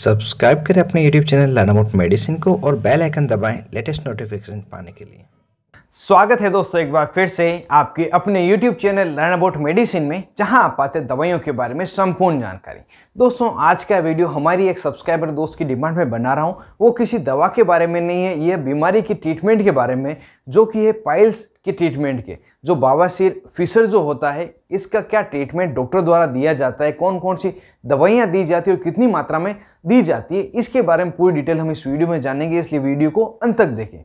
subscribe करें अपने YouTube channel लानामोट medicine को और बेल आइकन दबाएं लेटेस्ट नोटिफिकेशन पाने के लिए स्वागत है दोस्तों एक बार फिर से आपके अपने YouTube channel learn about medicine में जहां आप पाते दवाइयों के बारे में संपूर्ण जानकारी दोस्तों आज का वीडियो हमारी एक सब्सक्राइबर दोस्त की डिमांड में बना रहा हूं वो किसी दवा के बारे में नहीं है यह बीमारी की ट्रीटमेंट के बारे में जो कि है पाइल्स के ट्रीटमेंट के जो बावासीर फिशर जो होता है इसका क्या ट्रीटमेंट डॉक्टर द्वारा दिया जाता है कौन कौन सी दवाइयाँ दी जाती है और कितनी मात्रा में दी जाती है इसके बारे में पूरी डिटेल हम इस वीडियो में जानेंगे इसलिए वीडियो को अंत तक देखें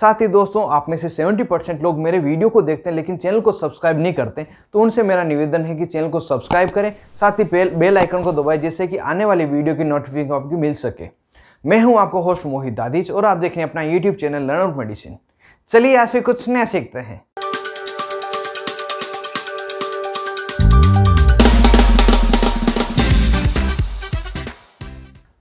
साथ ही दोस्तों आप में से 70 परसेंट लोग मेरे वीडियो को देखते हैं लेकिन चैनल को सब्सक्राइब नहीं करते तो उनसे मेरा निवेदन है कि चैनल को सब्सक्राइब करें साथ ही बेल आइकन को दबाएं जिससे कि आने वाली वीडियो की नोटिफिकेशन आपकी मिल सके मैं हूं आपको होस्ट मोहित दादीच और आप देख रहे हैं अपना YouTube channel learn of medicine चलिए आज भी कुछ नया सीखते हैं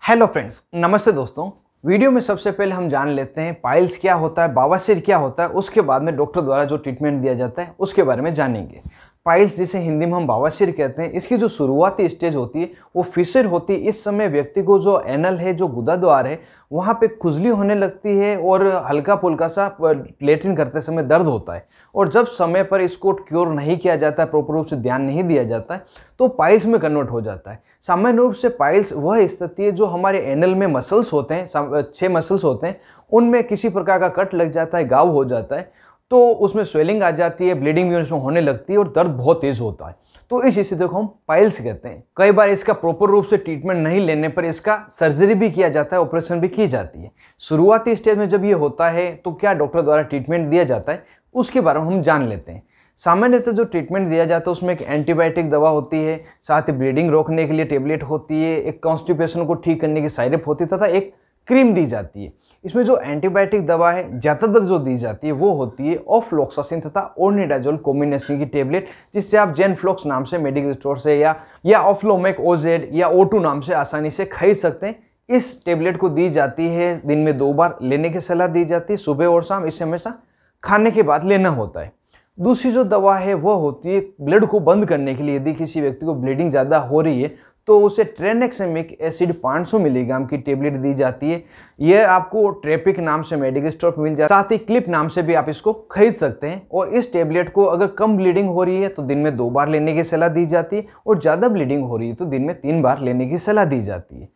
हेलो फ्रेंड्स नमस्ते दोस्तों वीडियो में सबसे पहले हम जान लेते हैं पाइल्स क्या होता है बावासीर क्या होता है उसके बाद में डॉक्टर द्वारा जो ट्रीटमेंट दिया जाता है उसके बारे में जानेंगे पाइल्स जिसे हिंदी में हम बवासीर कहते हैं इसकी जो शुरुआती स्टेज होती है वो फिशर होती है इस समय व्यक्ति को जो एनल है जो गुदा द्वार है वहाँ पे खुजली होने लगती है और हल्का फुल्का सा लेटरिन करते समय दर्द होता है और जब समय पर इसको क्योर नहीं किया जाता है प्रॉपर रूप से ध्यान नहीं दिया जाता है तो पाइल्स में कन्वर्ट हो जाता है सामान्य रूप से पाइल्स वह स्थिति है जो हमारे एनल में मसल्स होते हैं छः मसल्स होते हैं उनमें किसी प्रकार का कट लग जाता है गाव हो जाता है तो उसमें स्वेलिंग आ जाती है ब्लीडिंग भी उसमें होने लगती है और दर्द बहुत तेज़ होता है तो इस स्थिति को हम पाइल्स कहते हैं कई बार इसका प्रॉपर रूप से ट्रीटमेंट नहीं लेने पर इसका सर्जरी भी किया जाता है ऑपरेशन भी की जाती है शुरुआती स्टेज में जब ये होता है तो क्या डॉक्टर द्वारा ट्रीटमेंट दिया जाता है उसके बारे में हम जान लेते हैं सामान्यतः जो ट्रीटमेंट दिया जाता है उसमें एक एंटीबायोटिक दवा होती है साथ ही ब्लीडिंग रोकने के लिए टेबलेट होती है एक कॉन्स्टिपेशन को ठीक करने की साइरप होती है तथा एक क्रीम दी जाती है इसमें जो एंटीबायोटिक दवा है ज़्यादातर जो दी जाती है वो होती है ऑफ्लोक्सासिन तथा ओर्निडाजोल कॉम्बिनेशन की टेबलेट जिससे आप जेनफ्लोक्स नाम से मेडिकल स्टोर से या या ऑफ्लोमेक ओजेड या ओ नाम से आसानी से खरीद सकते हैं इस टेबलेट को दी जाती है दिन में दो बार लेने की सलाह दी जाती है सुबह और शाम इसे हमेशा खाने के बाद लेना होता है दूसरी जो दवा है वह होती है ब्लड को बंद करने के लिए यदि किसी व्यक्ति को ब्लीडिंग ज़्यादा हो रही है तो उसे ट्रेनेक्सेमिक एसिड 500 मिलीग्राम की टेबलेट दी जाती है यह आपको ट्रेपिक नाम से मेडिकल स्टोर मिल जाता है साथ ही क्लिप नाम से भी आप इसको खरीद सकते हैं और इस टेबलेट को अगर कम ब्लीडिंग हो रही है तो दिन में दो बार लेने की सलाह दी जाती है और ज़्यादा ब्लीडिंग हो रही है तो दिन में तीन बार लेने की सलाह दी जाती है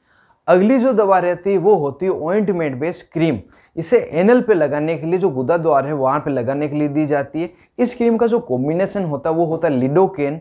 अगली जो दवा रहती है वो होती है ऑइंटमेंट बेस्ड क्रीम इसे एनल पे लगाने के लिए जो गुदा द्वार है वहाँ पे लगाने के लिए दी जाती है इस क्रीम का जो कॉम्बिनेशन होता है वो होता है लिडोकेन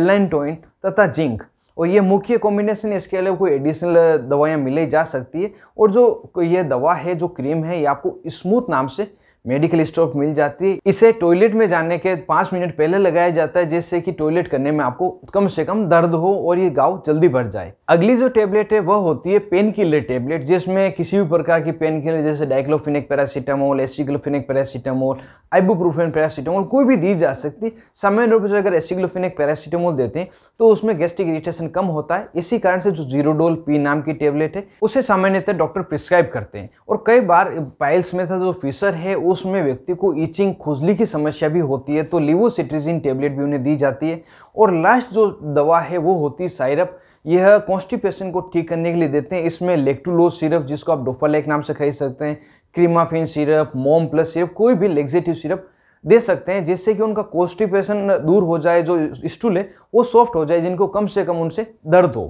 एलेंटोइन तथा जिंक और ये मुख्य कॉम्बिनेशन इसके अलावा कोई एडिशनल दवाइयाँ मिले जा सकती है और जो ये दवा है जो क्रीम है ये आपको स्मूथ नाम से मेडिकल स्टॉप मिल जाती है इसे टॉयलेट में जाने के पाँच मिनट पहले लगाया जाता है जिससे कि टॉयलेट करने में आपको कम से कम दर्द हो और ये गाँव जल्दी बढ़ जाए अगली जो टेबलेट है वह होती है पेन किलर टेबलेट जिसमें किसी भी प्रकार की पेन किलर जैसे diclofenac paracetamol aceclofenac paracetamol ibuprofen paracetamol कोई भी दी जा सकती सामान्य रूप से अगर एसिग्लोफिनिक पैरासीटामोल देते हैं तो उसमें गैस्ट्रिक इरिटेशन कम होता है इसी कारण से जो जीरोडोल पी नाम की टेबलेट है उसे सामान्यतः डॉक्टर प्रिस्क्राइब करते हैं और कई बार पाइल्स में था जो फिसर है उस उसमें व्यक्ति को ईचिंग खुजली की समस्या भी होती है तो लिवोसिट्रिजिन टेबलेट भी उन्हें दी जाती है और लास्ट जो दवा है वो होती है साइरप यह कॉन्स्टिपेशन को ठीक करने के लिए देते हैं इसमें लेक्टुलोज सिरप जिसको आप डोफालेक नाम से खरीद सकते हैं क्रीमाफिन सिरप मोम प्लस सिरप कोई भी लेग्जेटिव सिरप दे सकते हैं जिससे कि उनका कॉन्स्टिपेशन दूर हो जाए जो स्टूल है वो सॉफ्ट हो जाए जिनको कम से कम उनसे दर्द हो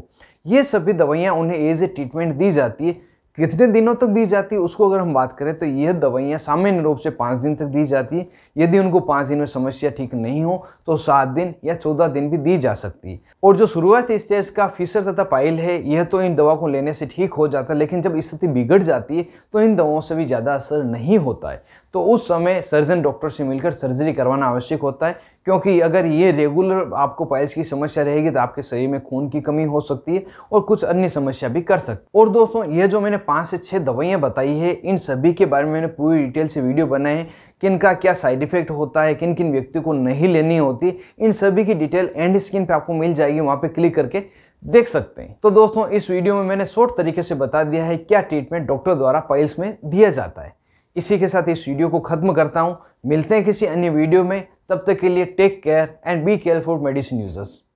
ये सभी दवाइयाँ उन्हें एज ए ट्रीटमेंट दी जाती है कितने दिनों तक दी जाती है उसको अगर हम बात करें तो यह दवाइयाँ सामान्य रूप से पाँच दिन तक दी जाती है यदि उनको पाँच दिन में समस्या ठीक नहीं हो तो सात दिन या चौदह दिन भी दी जा सकती है और जो शुरुआती स्टेज का फीसर तथा पाइल है यह तो इन दवा को लेने से ठीक हो जाता है लेकिन जब स्थिति बिगड़ जाती है तो इन दवाओं से भी ज़्यादा असर नहीं होता है तो उस समय सर्जन डॉक्टर से मिलकर सर्जरी करवाना आवश्यक होता है क्योंकि अगर ये रेगुलर आपको पाइल्स की समस्या रहेगी तो आपके शरीर में खून की कमी हो सकती है और कुछ अन्य समस्या भी कर सकती और दोस्तों ये जो मैंने पाँच से छः दवाइयाँ बताई है इन सभी के बारे में मैंने पूरी डिटेल से वीडियो बनाए हैं किन का क्या साइड इफेक्ट होता है किन किन व्यक्ति को नहीं लेनी होती इन सभी की डिटेल एंड स्क्रीन पर आपको मिल जाएगी वहाँ पर क्लिक करके देख सकते हैं तो दोस्तों इस वीडियो में मैंने शॉर्ट तरीके से बता दिया है क्या ट्रीटमेंट डॉक्टर द्वारा पाइल्स में दिया जाता है इसी के साथ इस वीडियो को ख़त्म करता हूँ मिलते हैं किसी अन्य वीडियो में तब तक के लिए take care and be careful medicine users